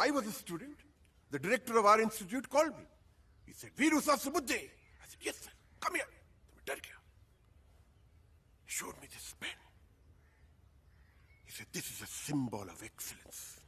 I was a student. The director of our institute called me. He said, Viru Sasabudde. I said, yes, sir. Come here. He showed me this pen. He said, this is a symbol of excellence.